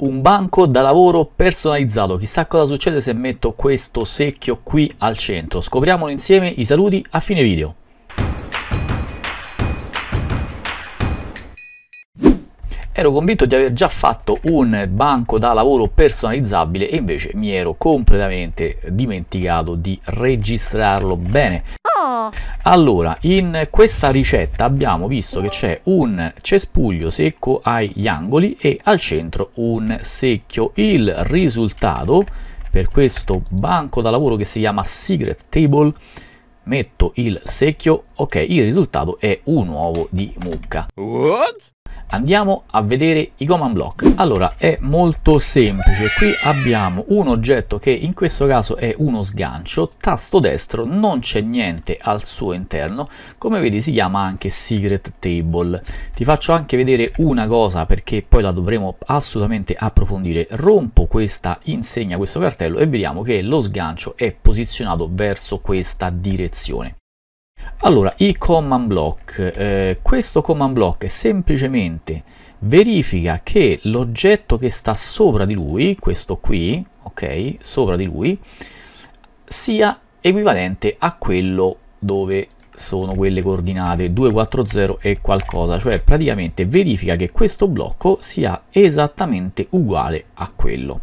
un banco da lavoro personalizzato. Chissà cosa succede se metto questo secchio qui al centro. Scopriamolo insieme, i saluti a fine video. Ero convinto di aver già fatto un banco da lavoro personalizzabile e invece mi ero completamente dimenticato di registrarlo bene. Allora, in questa ricetta abbiamo visto che c'è un cespuglio secco agli angoli e al centro un secchio. Il risultato per questo banco da lavoro che si chiama Secret Table metto il secchio, ok, il risultato è un uovo di mucca. What? Andiamo a vedere i command block. Allora, è molto semplice. Qui abbiamo un oggetto che in questo caso è uno sgancio, tasto destro, non c'è niente al suo interno. Come vedi si chiama anche secret table. Ti faccio anche vedere una cosa perché poi la dovremo assolutamente approfondire. Rompo questa insegna, questo cartello e vediamo che lo sgancio è posizionato verso questa direzione. Allora, i command block. Eh, questo command block semplicemente verifica che l'oggetto che sta sopra di lui, questo qui, ok, sopra di lui, sia equivalente a quello dove sono quelle coordinate 240 e qualcosa, cioè praticamente verifica che questo blocco sia esattamente uguale a quello.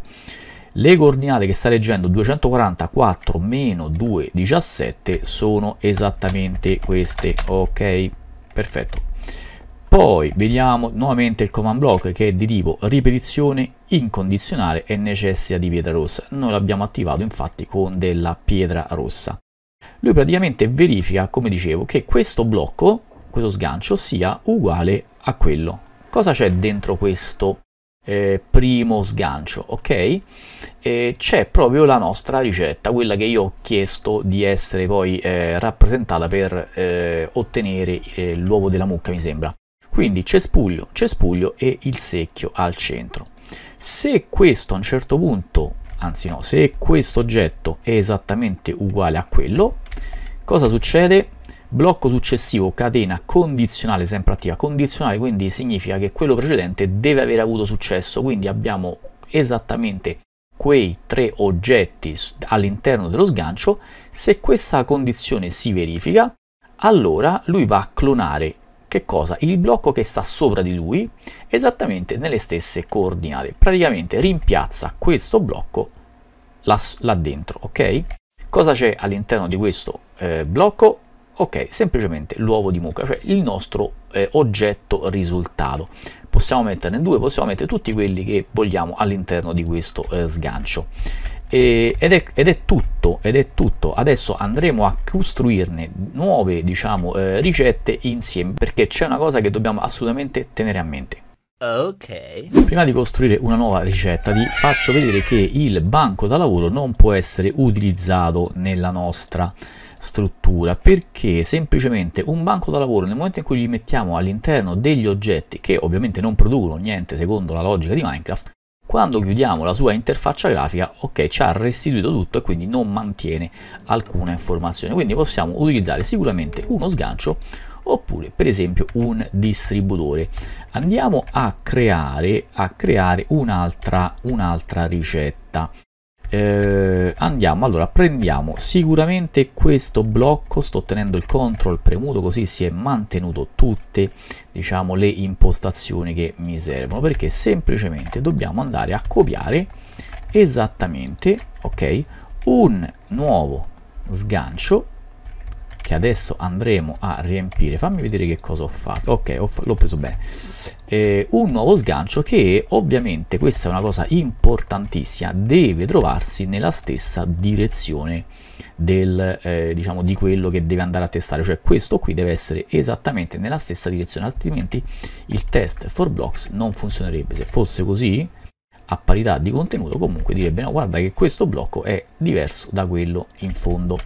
Le coordinate che sta leggendo 244 2,17 sono esattamente queste, ok? Perfetto. Poi vediamo nuovamente il command block che è di tipo ripetizione incondizionale e necessita di pietra rossa. Noi l'abbiamo attivato infatti con della pietra rossa. Lui praticamente verifica, come dicevo, che questo blocco, questo sgancio, sia uguale a quello. Cosa c'è dentro questo eh, primo sgancio, ok? E c'è proprio la nostra ricetta, quella che io ho chiesto di essere poi eh, rappresentata per eh, ottenere eh, l'uovo della mucca, mi sembra. Quindi cespuglio, cespuglio e il secchio al centro. Se questo a un certo punto, anzi no, se questo oggetto è esattamente uguale a quello, cosa succede? Blocco successivo, catena condizionale, sempre attiva, condizionale quindi significa che quello precedente deve aver avuto successo, quindi abbiamo esattamente quei tre oggetti all'interno dello sgancio, se questa condizione si verifica, allora lui va a clonare che cosa? Il blocco che sta sopra di lui esattamente nelle stesse coordinate. Praticamente rimpiazza questo blocco là, là dentro, ok? Cosa c'è all'interno di questo eh, blocco? Ok, semplicemente l'uovo di mucca, cioè il nostro eh, oggetto risultato. Possiamo metterne due, possiamo mettere tutti quelli che vogliamo all'interno di questo eh, sgancio. E, ed, è, ed, è tutto, ed, è, tutto, adesso andremo a costruirne nuove diciamo, eh, ricette insieme perché c'è una cosa che dobbiamo assolutamente tenere a mente Ok. Prima di costruire una nuova ricetta vi faccio vedere che il banco da lavoro non può essere utilizzato nella nostra struttura perché semplicemente un banco da lavoro nel momento in cui gli mettiamo all'interno degli oggetti che ovviamente non producono niente secondo la logica di Minecraft quando chiudiamo la sua interfaccia grafica ok ci ha restituito tutto e quindi non mantiene alcuna informazione quindi possiamo utilizzare sicuramente uno sgancio oppure per esempio un distributore. Andiamo a creare, a creare un'altra un ricetta. Eh, andiamo allora prendiamo sicuramente questo blocco sto tenendo il control premuto così si è mantenuto tutte diciamo le impostazioni che mi servono perché semplicemente dobbiamo andare a copiare esattamente ok un nuovo sgancio che adesso andremo a riempire fammi vedere che cosa ho fatto ok l'ho preso bene eh, un nuovo sgancio che ovviamente questa è una cosa importantissima deve trovarsi nella stessa direzione del, eh, diciamo, di quello che deve andare a testare cioè questo qui deve essere esattamente nella stessa direzione altrimenti il test for blocks non funzionerebbe se fosse così a parità di contenuto comunque direbbe no guarda che questo blocco è diverso da quello in fondo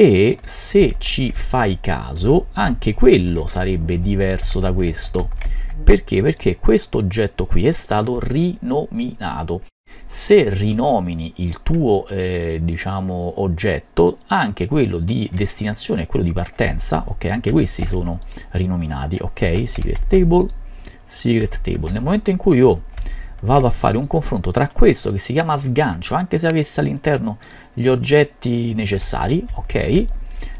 e se ci fai caso anche quello sarebbe diverso da questo. Perché? Perché questo oggetto qui è stato rinominato. Se rinomini il tuo eh, diciamo, oggetto, anche quello di destinazione e quello di partenza, ok, anche questi sono rinominati, ok? Secret table, secret table. Nel momento in cui io vado a fare un confronto tra questo che si chiama sgancio, anche se avesse all'interno gli oggetti necessari, ok?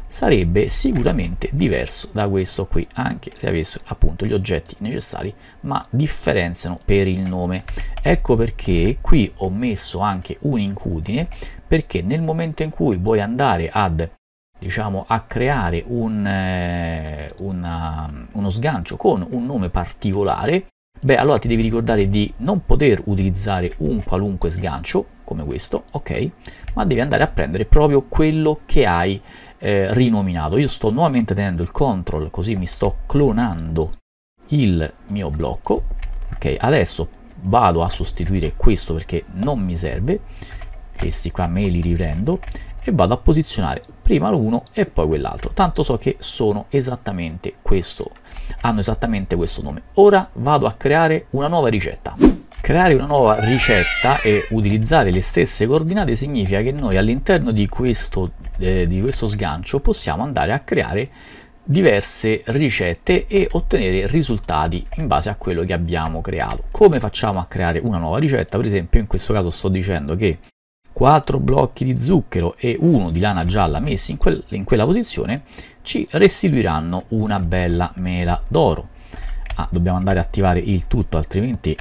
Sarebbe sicuramente diverso da questo qui, anche se avesse appunto gli oggetti necessari, ma differenziano per il nome. Ecco perché qui ho messo anche un incudine, perché nel momento in cui vuoi andare ad diciamo, a creare un, eh, una, uno sgancio con un nome particolare, Beh, allora ti devi ricordare di non poter utilizzare un qualunque sgancio, come questo, ok? Ma devi andare a prendere proprio quello che hai eh, rinominato. Io sto nuovamente tenendo il control, così mi sto clonando il mio blocco. Ok, adesso vado a sostituire questo perché non mi serve. Questi qua me li riprendo e vado a posizionare prima l'uno e poi quell'altro tanto so che sono esattamente questo hanno esattamente questo nome ora vado a creare una nuova ricetta creare una nuova ricetta e utilizzare le stesse coordinate significa che noi all'interno di questo eh, di questo sgancio possiamo andare a creare diverse ricette e ottenere risultati in base a quello che abbiamo creato. Come facciamo a creare una nuova ricetta? Per esempio in questo caso sto dicendo che 4 blocchi di zucchero e uno di lana gialla messi in, quel, in quella posizione ci restituiranno una bella mela d'oro. Ah, dobbiamo andare a attivare il tutto, altrimenti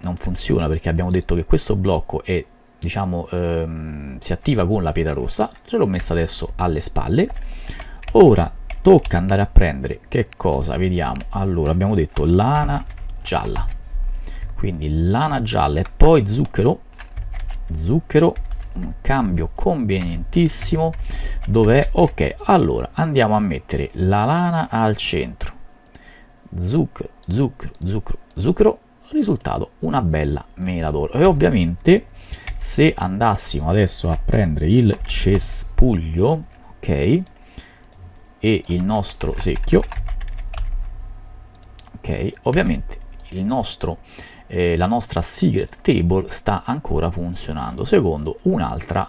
non funziona perché abbiamo detto che questo blocco è, diciamo, ehm, si attiva con la pietra rossa. Ce l'ho messa adesso alle spalle. Ora tocca andare a prendere che cosa? Vediamo. Allora, abbiamo detto lana gialla. Quindi lana gialla e poi zucchero zucchero un cambio convenientissimo dov'è ok allora andiamo a mettere la lana al centro zucchero zucchero zucchero zucchero risultato una bella mela d'oro e ovviamente se andassimo adesso a prendere il cespuglio ok e il nostro secchio ok ovviamente il nostro eh, la nostra secret table sta ancora funzionando secondo un'altra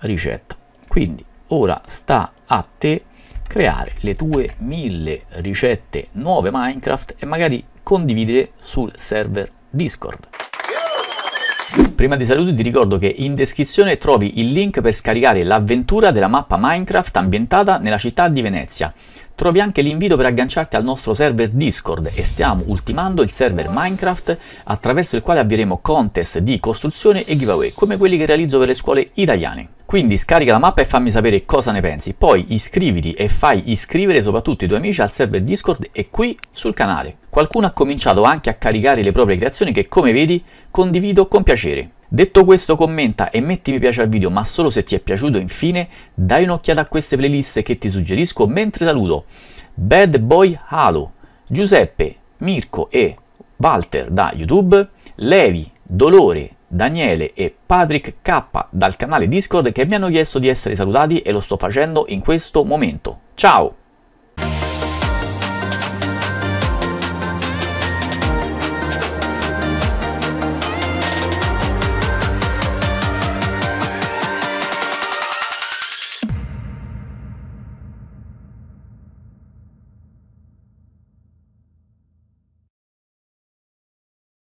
ricetta. Quindi ora sta a te creare le tue mille ricette nuove Minecraft e magari condividere sul server Discord. Prima di saluti ti ricordo che in descrizione trovi il link per scaricare l'avventura della mappa Minecraft ambientata nella città di Venezia trovi anche l'invito per agganciarti al nostro server Discord e stiamo ultimando il server Minecraft attraverso il quale avvieremo contest di costruzione e giveaway come quelli che realizzo per le scuole italiane. Quindi scarica la mappa e fammi sapere cosa ne pensi, poi iscriviti e fai iscrivere soprattutto i tuoi amici al server Discord e qui sul canale. Qualcuno ha cominciato anche a caricare le proprie creazioni che come vedi condivido con piacere. Detto questo commenta e metti mi piace al video ma solo se ti è piaciuto infine dai un'occhiata a queste playlist che ti suggerisco mentre saluto Bad Boy Halo, Giuseppe, Mirko e Walter da YouTube, Levi, Dolore, Daniele e Patrick K dal canale Discord che mi hanno chiesto di essere salutati e lo sto facendo in questo momento. Ciao!